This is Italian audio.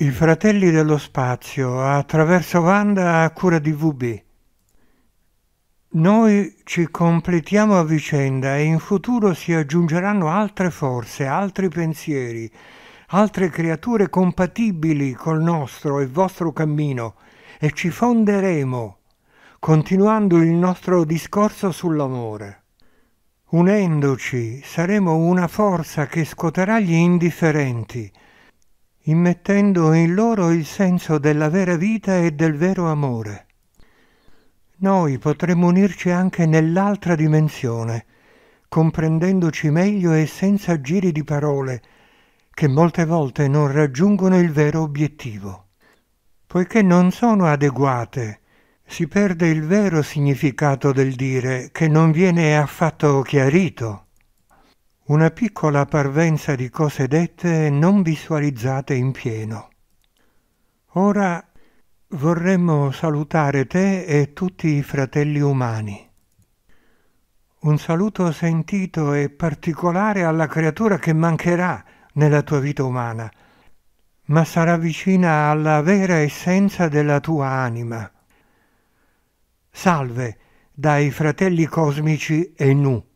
I Fratelli dello Spazio attraverso Wanda a cura di VB. Noi ci completiamo a vicenda e in futuro si aggiungeranno altre forze, altri pensieri, altre creature compatibili col nostro e vostro cammino e ci fonderemo, continuando il nostro discorso sull'amore. Unendoci saremo una forza che scoterà gli indifferenti, immettendo in loro il senso della vera vita e del vero amore. Noi potremmo unirci anche nell'altra dimensione, comprendendoci meglio e senza giri di parole, che molte volte non raggiungono il vero obiettivo. Poiché non sono adeguate, si perde il vero significato del dire che non viene affatto chiarito una piccola parvenza di cose dette e non visualizzate in pieno. Ora vorremmo salutare te e tutti i fratelli umani. Un saluto sentito e particolare alla creatura che mancherà nella tua vita umana, ma sarà vicina alla vera essenza della tua anima. Salve dai fratelli cosmici e nu.